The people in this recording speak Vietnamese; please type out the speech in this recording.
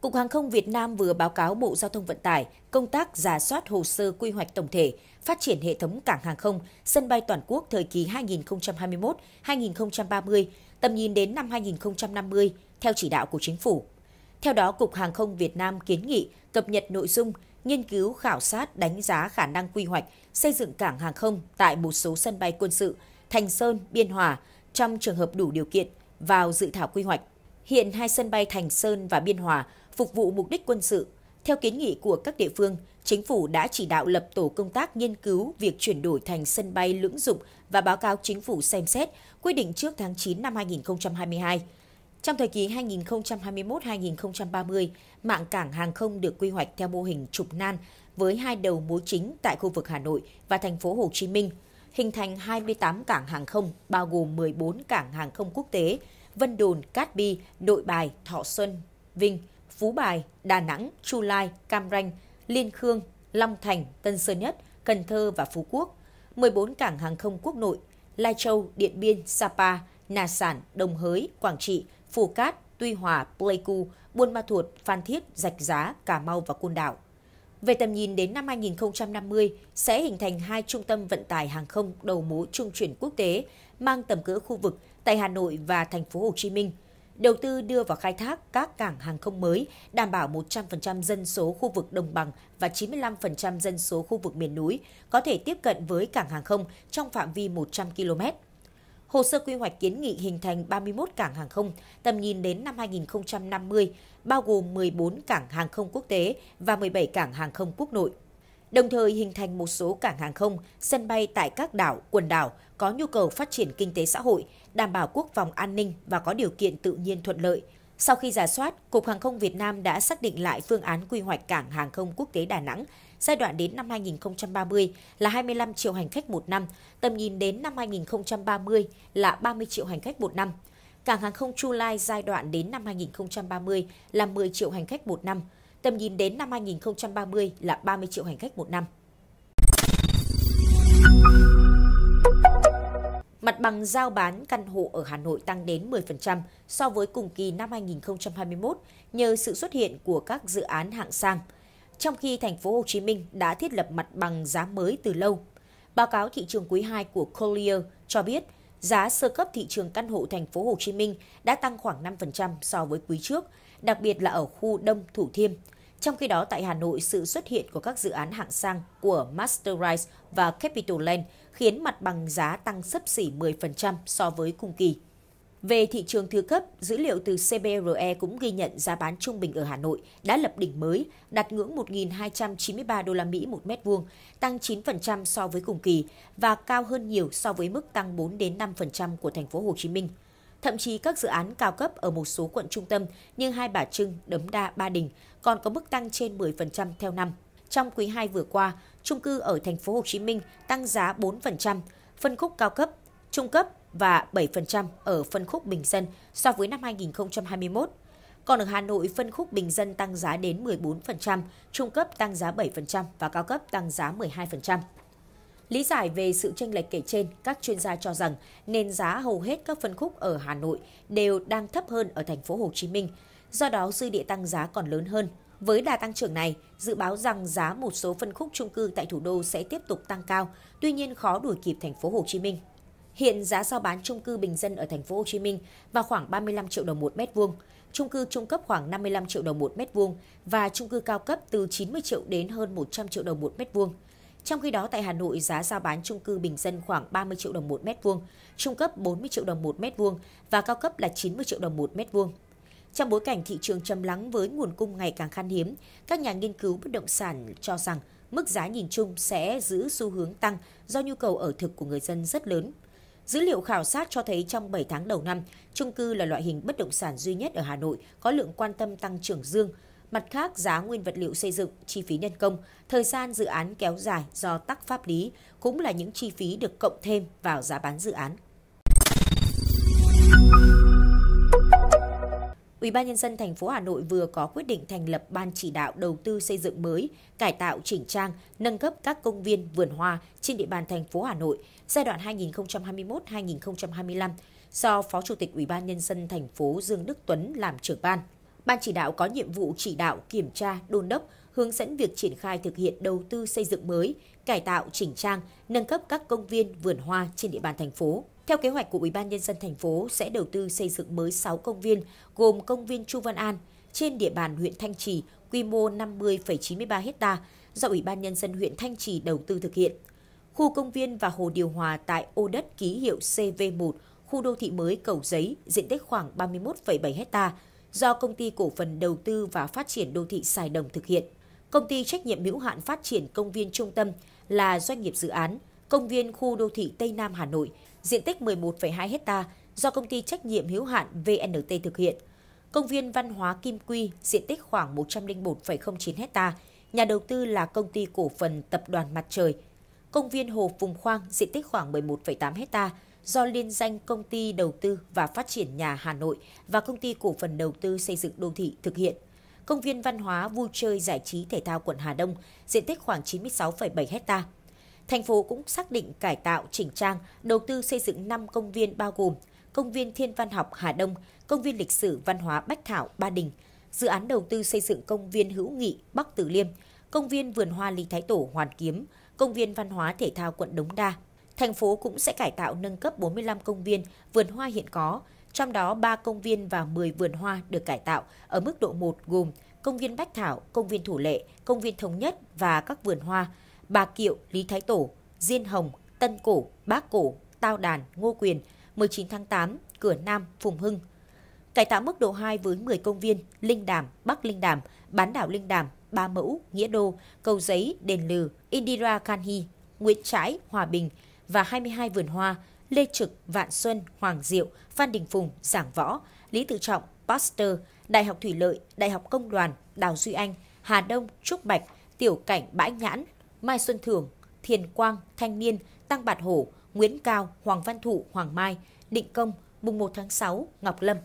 Cục Hàng không Việt Nam vừa báo cáo Bộ Giao thông Vận tải công tác giả soát hồ sơ quy hoạch tổng thể, phát triển hệ thống cảng hàng không, sân bay toàn quốc thời kỳ 2021-2030, tầm nhìn đến năm 2050, theo chỉ đạo của Chính phủ. Theo đó, Cục Hàng không Việt Nam kiến nghị cập nhật nội dung, nghiên cứu khảo sát đánh giá khả năng quy hoạch xây dựng cảng hàng không tại một số sân bay quân sự, Thành Sơn, Biên Hòa, trong trường hợp đủ điều kiện vào dự thảo quy hoạch. Hiện hai sân bay Thành Sơn và Biên Hòa phục vụ mục đích quân sự. Theo kiến nghị của các địa phương, chính phủ đã chỉ đạo lập tổ công tác nghiên cứu việc chuyển đổi thành sân bay lưỡng dụng và báo cáo chính phủ xem xét, quyết định trước tháng 9 năm 2022. Trong thời kỳ 2021-2030, mạng cảng hàng không được quy hoạch theo mô hình trục nan với hai đầu mối chính tại khu vực Hà Nội và thành phố Hồ Chí Minh, hình thành 28 cảng hàng không bao gồm 14 cảng hàng không quốc tế Vân Đồn, Cát Bi, Nội Bài, Thọ Xuân, Vinh, Phú Bài, Đà Nẵng, Chu Lai, Cam Ranh, Liên Khương, Long Thành, Tân Sơn Nhất, Cần Thơ và Phú Quốc, 14 cảng hàng không quốc nội, Lai Châu, Điện Biên, Sapa, Nà Sản, Đồng Hới, Quảng Trị, Phù Cát, Tuy Hòa, Pleiku, Buôn Ma Thuột, Phan Thiết, Rạch Giá, Cà Mau và Côn Đảo. Về tầm nhìn đến năm 2050 sẽ hình thành hai trung tâm vận tải hàng không đầu mối trung chuyển quốc tế mang tầm cỡ khu vực tại Hà Nội và thành phố Hồ Chí Minh – đầu tư đưa vào khai thác các cảng hàng không mới, đảm bảo 100% dân số khu vực đồng bằng và 95% dân số khu vực miền núi có thể tiếp cận với cảng hàng không trong phạm vi 100 km. Hồ sơ quy hoạch kiến nghị hình thành 31 cảng hàng không tầm nhìn đến năm 2050, bao gồm 14 cảng hàng không quốc tế và 17 cảng hàng không quốc nội đồng thời hình thành một số cảng hàng không, sân bay tại các đảo, quần đảo có nhu cầu phát triển kinh tế xã hội, đảm bảo quốc phòng an ninh và có điều kiện tự nhiên thuận lợi. Sau khi giả soát, Cục Hàng không Việt Nam đã xác định lại phương án quy hoạch cảng hàng không quốc tế Đà Nẵng giai đoạn đến năm 2030 là 25 triệu hành khách một năm, tầm nhìn đến năm 2030 là 30 triệu hành khách một năm. Cảng hàng không Chu Lai giai đoạn đến năm 2030 là 10 triệu hành khách một năm, tầm nhìn đến năm 2030 là 30 triệu hành khách một năm. Mặt bằng giao bán căn hộ ở Hà Nội tăng đến 10% so với cùng kỳ năm 2021 nhờ sự xuất hiện của các dự án hạng sang. Trong khi thành phố Hồ Chí Minh đã thiết lập mặt bằng giá mới từ lâu. Báo cáo thị trường quý 2 của Collier cho biết giá sơ cấp thị trường căn hộ thành phố Hồ Chí Minh đã tăng khoảng 5% so với quý trước, đặc biệt là ở khu Đông Thủ Thiêm. Trong khi đó, tại Hà Nội, sự xuất hiện của các dự án hạng sang của Masterise và Capital Land khiến mặt bằng giá tăng sấp xỉ 10% so với cùng kỳ. Về thị trường thứ cấp, dữ liệu từ CBRE cũng ghi nhận giá bán trung bình ở Hà Nội đã lập đỉnh mới, đạt ngưỡng 1.293 đô la Mỹ một mét vuông, tăng 9% so với cùng kỳ và cao hơn nhiều so với mức tăng 4 đến 5% của thành phố Hồ Chí Minh. Thậm chí các dự án cao cấp ở một số quận trung tâm như Hai Bà Trưng, Đống Đa, Ba Đình còn có mức tăng trên 10% theo năm. Trong quý 2 vừa qua, chung cư ở thành phố Hồ Chí Minh tăng giá 4%, phân khúc cao cấp, trung cấp và 7% ở phân khúc bình dân so với năm 2021. Còn ở Hà Nội, phân khúc bình dân tăng giá đến 14%, trung cấp tăng giá 7% và cao cấp tăng giá 12%. Lý giải về sự tranh lệch kể trên, các chuyên gia cho rằng nền giá hầu hết các phân khúc ở Hà Nội đều đang thấp hơn ở thành phố Hồ Chí Minh, do đó dư địa tăng giá còn lớn hơn. Với đà tăng trưởng này, dự báo rằng giá một số phân khúc chung cư tại thủ đô sẽ tiếp tục tăng cao, tuy nhiên khó đuổi kịp thành phố Hồ Chí Minh. Hiện giá giao bán chung cư bình dân ở thành phố Hồ Chí Minh vào khoảng 35 triệu đồng một mét vuông, chung cư trung cấp khoảng 55 triệu đồng một mét vuông và chung cư cao cấp từ 90 triệu đến hơn 100 triệu đồng một mét vuông. Trong khi đó tại Hà Nội giá giao bán chung cư bình dân khoảng 30 triệu đồng một mét vuông, trung cấp 40 triệu đồng một mét vuông và cao cấp là 90 triệu đồng một mét vuông. Trong bối cảnh thị trường trầm lắng với nguồn cung ngày càng khan hiếm, các nhà nghiên cứu bất động sản cho rằng mức giá nhìn chung sẽ giữ xu hướng tăng do nhu cầu ở thực của người dân rất lớn. Dữ liệu khảo sát cho thấy trong 7 tháng đầu năm, chung cư là loại hình bất động sản duy nhất ở Hà Nội có lượng quan tâm tăng trưởng dương. Mặt khác, giá nguyên vật liệu xây dựng, chi phí nhân công, thời gian dự án kéo dài do tắc pháp lý cũng là những chi phí được cộng thêm vào giá bán dự án. Ủy ban nhân dân thành phố Hà Nội vừa có quyết định thành lập ban chỉ đạo đầu tư xây dựng mới, cải tạo chỉnh trang, nâng cấp các công viên vườn hoa trên địa bàn thành phố Hà Nội giai đoạn 2021-2025 do Phó Chủ tịch Ủy ban nhân dân thành phố Dương Đức Tuấn làm trưởng ban. Ban chỉ đạo có nhiệm vụ chỉ đạo, kiểm tra, đôn đốc, hướng dẫn việc triển khai thực hiện đầu tư xây dựng mới, cải tạo chỉnh trang, nâng cấp các công viên vườn hoa trên địa bàn thành phố. Theo kế hoạch của Ủy ban nhân dân thành phố sẽ đầu tư xây dựng mới 6 công viên gồm công viên Chu Văn An trên địa bàn huyện Thanh Trì quy mô 50,93 ha do Ủy ban nhân dân huyện Thanh Trì đầu tư thực hiện. Khu công viên và hồ điều hòa tại ô đất ký hiệu CV1, khu đô thị mới Cầu Giấy, diện tích khoảng 31,7 ha do công ty cổ phần đầu tư và phát triển đô thị Sài Đồng thực hiện. Công ty trách nhiệm hữu hạn phát triển công viên trung tâm là doanh nghiệp dự án, công viên khu đô thị Tây Nam Hà Nội diện tích 11,2 ha do công ty trách nhiệm hữu hạn VNT thực hiện. Công viên văn hóa Kim Quy, diện tích khoảng 101,09 ha nhà đầu tư là công ty cổ phần tập đoàn Mặt Trời. Công viên Hồ Phùng Khoang, diện tích khoảng 11,8 ha do liên danh công ty đầu tư và phát triển nhà Hà Nội và công ty cổ phần đầu tư xây dựng đô thị thực hiện. Công viên văn hóa vui chơi giải trí thể thao quận Hà Đông, diện tích khoảng 96,7 hectare Thành phố cũng xác định cải tạo chỉnh trang, đầu tư xây dựng 5 công viên bao gồm Công viên Thiên Văn học Hà Đông, Công viên Lịch sử Văn hóa Bách Thảo Ba Đình, dự án đầu tư xây dựng công viên hữu nghị Bắc Từ Liêm, công viên vườn hoa Lý Thái Tổ Hoàn Kiếm, công viên văn hóa thể thao quận Đống Đa. Thành phố cũng sẽ cải tạo nâng cấp 45 công viên vườn hoa hiện có, trong đó 3 công viên và 10 vườn hoa được cải tạo ở mức độ 1 gồm công viên Bách Thảo, công viên Thủ Lệ, công viên Thống Nhất và các vườn hoa, Bà Kiệu, Lý Thái Tổ, Diên Hồng, Tân Cổ, Bác Cổ, Tao Đàn, Ngô Quyền, 19 tháng 8, Cửa Nam, Phùng Hưng. Cải tạo mức độ 2 với 10 công viên Linh Đàm, Bắc Linh Đàm, Bán đảo Linh Đàm, Ba Mẫu, Nghĩa Đô, Cầu Giấy, Đền Lừ, Indira Kanhi, Nguyễn Trãi, Hòa Bình và 22 vườn hoa Lê Trực, Vạn Xuân, Hoàng Diệu, Phan Đình Phùng, Giảng Võ, Lý Tự Trọng, Pasteur, Đại học Thủy Lợi, Đại học Công đoàn, Đào Duy Anh, Hà Đông, Trúc Bạch, Tiểu Cảnh Bãi Nhãn, Mai Xuân Thưởng, Thiền Quang, Thanh Niên, Tăng Bạt Hổ, Nguyễn Cao, Hoàng Văn Thụ, Hoàng Mai, Định Công, mùng 1 tháng 6, Ngọc Lâm.